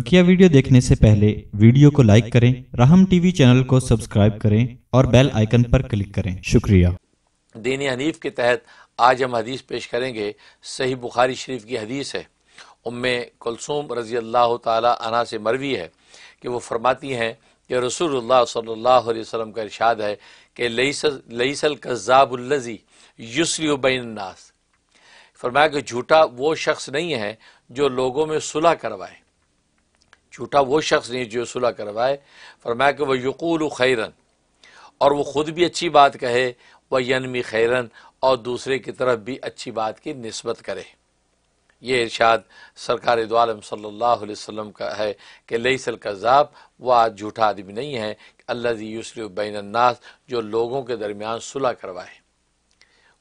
बकिया वीडियो देखने से पहले वीडियो को लाइक करें राहम टीवी चैनल को सब्सक्राइब करें और बेल आइकन पर क्लिक करें शुक्रिया दीन हनीफ के तहत आज हम हदीस पेश करेंगे सही बुखारी शरीफ की हदीस है उम्म कुलसूम रजी अल्लाह तना से मरवी है कि वो फरमाती हैं कि रसूलुल्लाह सल्लल्लाहु अलैहि वसल्लम का इरशाद है कि लईसल कज़ाबुल्लज़ी युसली फरमाया कि झूठा वो शख्स नहीं है जो लोगों में सुलह करवाए झूठा वो शख्स नहीं जो सुलह करवाए फरमाया कि वह यकूल खैरन और वह ख़ुद भी अच्छी बात कहे वह यनमी खैरन और दूसरे की तरफ भी अच्छी बात की नस्बत करे ये इर्शाद सरकार दोआलम सल्लल्लाहु अलैहि वसल्लम का है कि लईसल कज़ाब वह झूठा आदमी नहीं है अल्लाजी यूसरबैनन्नास जो लोगों के दरमियान सुलह करवाए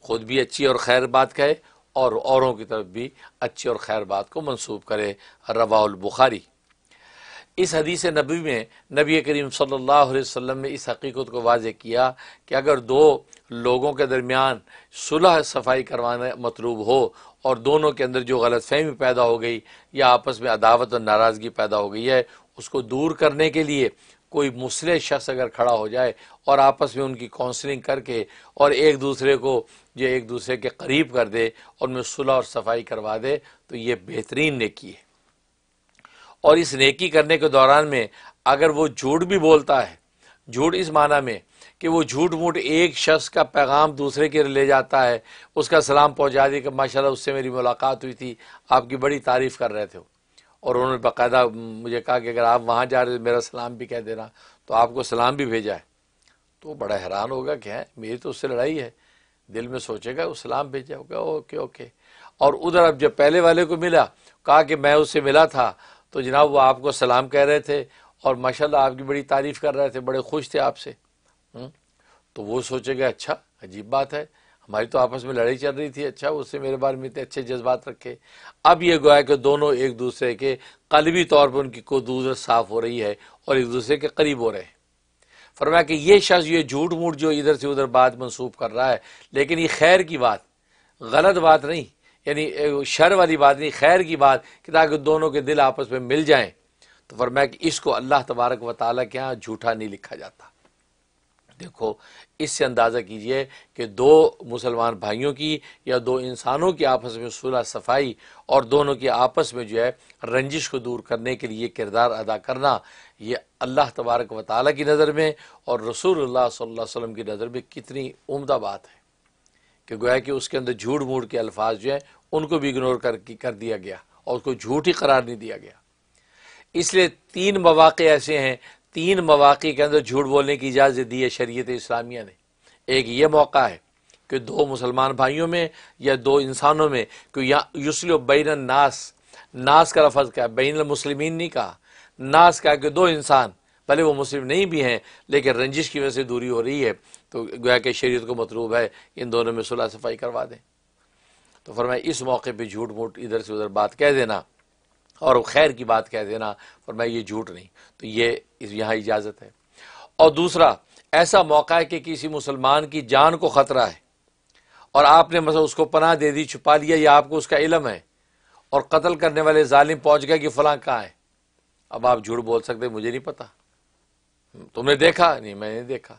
ख़ुद भी अच्छी और खैर बात कहे और औरों की तरफ भी अच्छी और खैर बात को मनसूब करे रवाउल बुखारी इस हदीस नबी में नबी करीम सल्लल्लाहु अलैहि वसल्लम ने इस हकीकत को वाज किया कि अगर दो लोगों के दरमियान सुलह सफाई करवाना मतलूब हो और दोनों के अंदर जो गलत फहमी पैदा हो गई या आपस में अदावत और नाराज़गी पैदा हो गई है उसको दूर करने के लिए कोई मुसलह शख्स अगर खड़ा हो जाए और आपस में उनकी काउंसलिंग करके और एक दूसरे को जो एक दूसरे के करीब कर दे और उनमें सुलह और सफाई करवा दे तो ये बेहतरीन की है और इस नेकी करने के दौरान में अगर वो झूठ भी बोलता है झूठ इस माना में कि वो झूठ मूठ एक शख्स का पैगाम दूसरे के ले जाता है उसका सलाम पहुंचा दी कि माशाल्लाह उससे मेरी मुलाकात हुई थी आपकी बड़ी तारीफ़ कर रहे थे और उन्होंने बाकायदा मुझे कहा कि अगर आप वहाँ जा रहे मेरा सलाम भी कह देना तो आपको सलाम भी भेजा है तो बड़ा हैरान होगा कि है मेरी तो उससे लड़ाई है दिल में सोचेगा वो सलाम भेजा होगा ओके ओके और उधर अब जब पहले वाले को मिला कहा कि मैं उससे मिला था तो जनाब वो आपको सलाम कह रहे थे और माशाल्लाह आपकी बड़ी तारीफ़ कर रहे थे बड़े खुश थे आपसे हम्म? तो वो सोचेगा अच्छा अजीब बात है हमारी तो आपस में लड़ाई चल रही थी अच्छा उससे मेरे बारे में इतने अच्छे जज्बात रखे अब ये गोया कि दोनों एक दूसरे के कलबी तौर पर उनकी को दूसरे साफ़ हो रही है और एक दूसरे के करीब हो रहे हैं फरमाया कि ये शख्स ये झूठ मूठ जो इधर से उधर बात मनसूब कर रहा है लेकिन ये खैर की बात गलत बात नहीं यानी शर वाली बात नहीं खैर की बात कि ताकि दोनों के दिल आपस में मिल जाएं तो फरमाया कि इसको अल्लाह तबारक व के यहाँ झूठा नहीं लिखा जाता देखो इससे अंदाज़ा कीजिए कि दो मुसलमान भाइयों की या दो इंसानों की आपस में सुलह सफाई और दोनों की आपस में जो है रंजिश को दूर करने के लिए किरदार अदा करना ये अल्लाह तबारक व ताली की नज़र में और रसूल सल्लल्लाहु अलैहि वसल्लम की नज़र में कितनी उम्दा बात है कि गोया कि उसके अंदर झूठ मूठ के अल्फाज जो हैं उनको भी इग्नोर कर कर दिया गया और उसको झूठ ही करार नहीं दिया गया इसलिए तीन मौाक़े ऐसे हैं तीन मौाक़े के अंदर झूठ बोलने की इजाज़त दी है शरीत इस्लामिया ने एक ये मौका है कि दो मुसलमान भाइयों में या दो इंसानों में क्यों या युसल बैन नास नास का लफज क्या बैन मुसलमिन नहीं कहा नास कहा कि दो इंसान भले वो मुस्लिम नहीं भी हैं लेकिन रंजिश की वजह से दूरी हो रही है तो गोया के शरीत को मतलूब है इन दोनों में सुलह सफाई करवा दें तो फरमाए इस मौके पर झूठ मूठ इधर से उधर बात कह देना और खैर की बात कह देना फरमाए ये झूठ नहीं तो ये यहाँ इजाज़त है और दूसरा ऐसा मौका है कि किसी मुसलमान की जान को ख़तरा है और आपने मतलब उसको पनाह दे दी छुपा लिया या आपको उसका इलम है और कत्ल करने वाले जालिम पहुँच गए कि फलां कहाँ है अब आप झूठ बोल सकते मुझे नहीं पता तुमने देखा नहीं मैंने देखा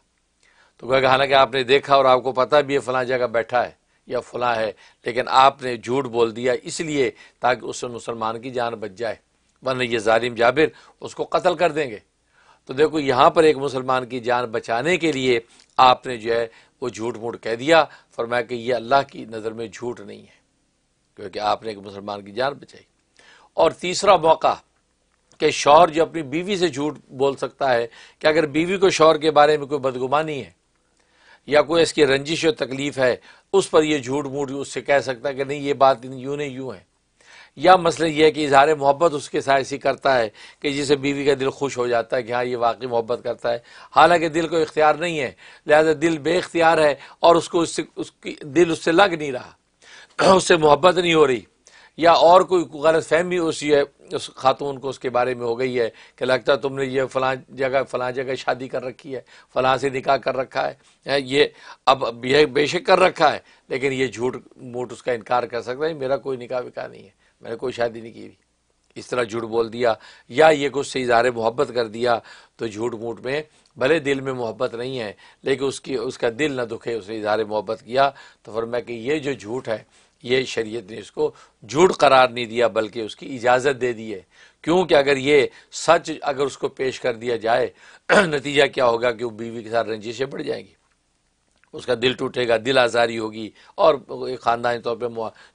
तो कहेगा हालांकि आपने देखा और आपको पता भी है फला जगह बैठा है या फला है लेकिन आपने झूठ बोल दिया इसलिए ताकि उस मुसलमान की जान बच जाए वरना ये जालिम जाबिर उसको कत्ल कर देंगे तो देखो यहाँ पर एक मुसलमान की जान बचाने के लिए आपने जो है वो झूठ मूठ कह दिया फरमाया कि यह अल्लाह की नज़र में झूठ नहीं है क्योंकि आपने एक मुसलमान की जान बचाई और तीसरा मौका कि शौहर जो अपनी बीवी से झूठ बोल सकता है कि अगर बीवी को शौहर के बारे में कोई बदगुमानी है या कोई इसकी रंजिश और तकलीफ है उस पर यह झूठ मूठ उससे कह सकता है कि नहीं ये बात यूं नहीं यूं है या मसला यह है कि इजहार मोहब्बत उसके साथ ऐसी करता है कि जिसे बीवी का दिल खुश हो जाता है कि हाँ ये वाकई मोहब्बत करता है हालांकि दिल को इख्तियार नहीं है लिहाजा दिल बेख्तियार है और उसको उससे उसकी दिल उससे लग नहीं रहा उससे मोहब्बत नहीं हो रही या और कोई गलत फहमी उसी है उस खातून को उसके बारे में हो गई है कि लगता है तुमने ये फलां जगह फलां जगह शादी कर रखी है फलां से निकाह कर रखा है ये अब यह बेशक कर रखा है लेकिन ये झूठ मूठ उसका इनकार कर सकता है मेरा कोई निकाह विकाह नहीं है मैंने कोई शादी नहीं की हुई इस तरह झूठ बोल दिया या ये कुछ से इजहार मोहब्बत कर दिया तो झूठ मूठ में भले दिल में मोहब्बत नहीं है लेकिन उसकी उसका दिल ना दुखे उसने इजहार मोहब्बत किया तो मैं कि ये जो झूठ है ये शरीयत ने इसको झूठ करार नहीं दिया बल्कि उसकी इजाज़त दे दी है क्योंकि अगर ये सच अगर उसको पेश कर दिया जाए नतीजा क्या होगा कि वो बीवी के साथ रंजिशें बढ़ जाएंगी उसका दिल टूटेगा दिल आज़ारी होगी और ख़ानदानी तौर पर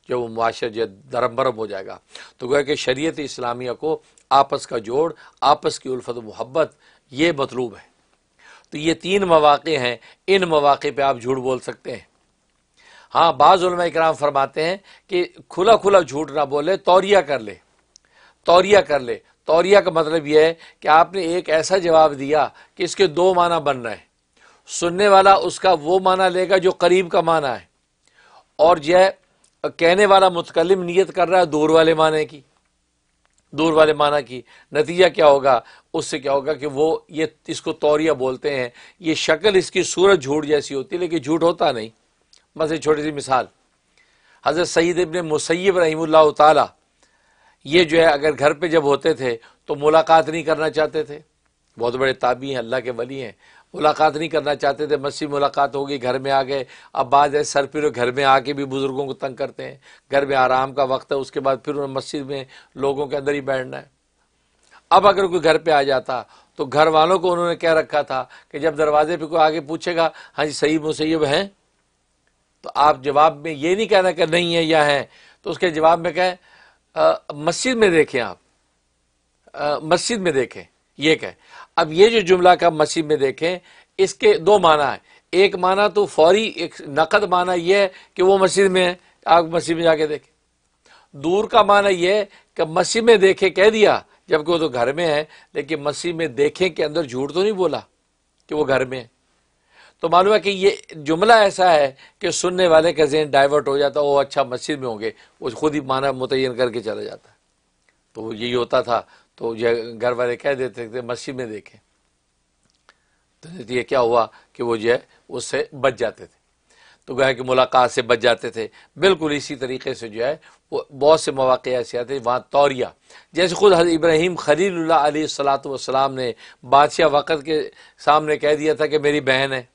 जो मुआशर जो दरम बरम हो जाएगा तो गोया कि शरीत इस्लामिया को आपस का जोड़ आपस की उल्फत मोहब्बत ये मतलूब है तो ये तीन मौाक़े हैं इन मौाक़े पर आप झूठ बोल सकते हैं हाँ बाज़ कराम फरमाते हैं कि खुला खुला झूठ ना बोले तौरिया कर ले तौरिया कर ले तौरिया का मतलब यह है कि आपने एक ऐसा जवाब दिया कि इसके दो माना बन रहे हैं सुनने वाला उसका वो माना लेगा जो करीब का माना है और यह कहने वाला मुतकलम नीयत कर रहा है दूर वाले माने की दूर वाले माना की नतीजा क्या होगा उससे क्या होगा कि वो ये इसको तौरिया बोलते हैं ये शक्ल इसकी सूरत झूठ जैसी होती है लेकिन झूठ होता नहीं बस एक छोटी सी मिसाल हज़रत सईद इबन मुसैब रहीम ताला ये जो है अगर घर पर जब होते थे तो मुलाकात नहीं करना चाहते थे बहुत बड़े ताबी हैं अल्लाह के वली हैं मुलाकात नहीं करना चाहते थे मस्जिद मुलाकात हो गई घर में आ गए अब बाद है सर फिर घर में आके भी बुज़ुर्गों को तंग करते हैं घर में आराम का वक्त है उसके बाद फिर उन्हें मस्जिद में लोगों के अंदर ही बैठना है अब अगर कोई घर पे आ जाता तो घर वालों को उन्होंने क्या रखा था कि जब दरवाजे पे कोई आगे पूछेगा हाँ जी सही मुसैब हैं तो आप जवाब में ये नहीं कहना कि नहीं है या है तो उसके जवाब में कहें मस्जिद में देखें आप मस्जिद में देखें ये कहें अब ये जो जुमला का मस्जिद में देखें इसके दो माना है एक माना तो फौरी एक नकद माना यह है कि वो मस्जिद में है आप मस्जिद में जाके देखें दूर का माना यह है कि मस्जिद में देखें कह दिया जबकि वो तो घर में है लेकिन मस्जिद में देखें के अंदर झूठ तो नहीं बोला कि वो घर में है तो मालूम है कि ये जुमला ऐसा है कि सुनने वाले का जहन डाइवर्ट हो जाता है वो अच्छा मस्जिद में होंगे वो खुद ही माना मुतन करके चला जाता है तो यही होता था तो घर वाले कह देते थे मस्जिद में देखें तो ये क्या हुआ कि वो जो है उससे बच जाते थे तो गए कि मुलाकात से बच जाते थे बिल्कुल इसी तरीके से जो है वो बहुत से मौाक़े ऐसे आते वहाँ तौरिया जैसे खुद हज़रत इब्राहिम खलील्ला सलात वसलाम ने बादशाह वक़्त के सामने कह दिया था कि मेरी बहन है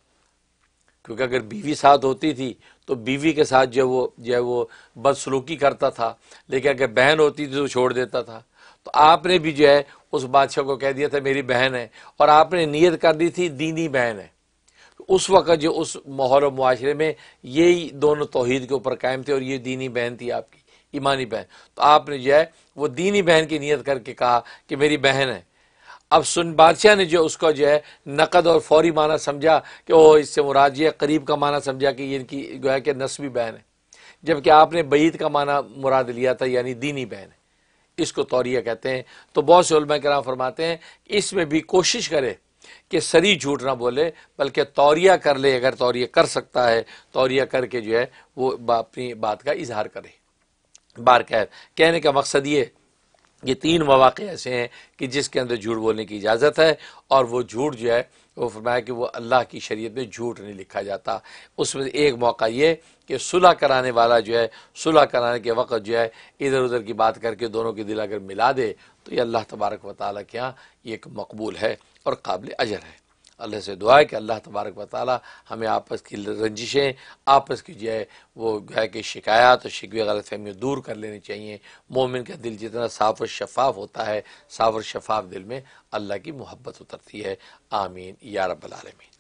क्योंकि अगर बीवी साथ होती थी तो बीवी के साथ जो वो जो है वो बदसलूकी करता था लेकिन अगर बहन होती थी तो छोड़ देता था तो आपने भी जो है उस बादशाह को कह दिया था मेरी बहन है और आपने नीयत कर दी थी दीनी बहन है तो उस वक्त जो उस माहौल माशरे में यही दोनों तोहद के ऊपर कायम थे और ये दीनी बहन थी आपकी ईमानी बहन तो आपने जो है वो दीनी बहन की नीयत करके कहा कि मेरी बहन है अब सुन बादशाह ने जो उसको जो है नकद और फौरी माना समझा कि ओ इससे मुराद ये करीब का माना समझा कि ये इनकी है कि नस्बी बहन है जबकि आपने बैद का माना मुराद लिया था यानी दीनी बहन है इसको तौरिया कहते हैं तो बहुत से कराम फरमाते हैं इसमें भी कोशिश करें कि सरी झूठ ना बोले बल्कि तौरिया कर ले अगर तौरिया कर सकता है तौरिया करके जो है वो अपनी बात का इजहार करे बार कह कहने का मकसद ये ये तीन मौाक़े ऐसे हैं कि जिसके अंदर झूठ बोलने की इजाज़त है और वो झूठ जो है वो फरमाया कि वो अल्लाह की शरीयत में झूठ नहीं लिखा जाता उसमें एक मौका ये कि सुलह कराने वाला जो है सुलह कराने के वक्त जो है इधर उधर की बात करके दोनों के दिल अगर मिला दे तो ये अल्लाह तबारक वाली के यहाँ ये एक मकबूल है और काबिल अजर है अल्लाह से दुआ है कि अल्लाह तबारक व ताली हमें आपस की रंजिशें आपस की जो है वो है कि शिकायत और शिकवे गलत फहमियों दूर कर लेनी चाहिए मोमिन का दिल जितना साफ और शफाफ होता है साफ और शफाफ दिल में अल्लाह की मोहब्बत उतरती है आमीन या रबालमीन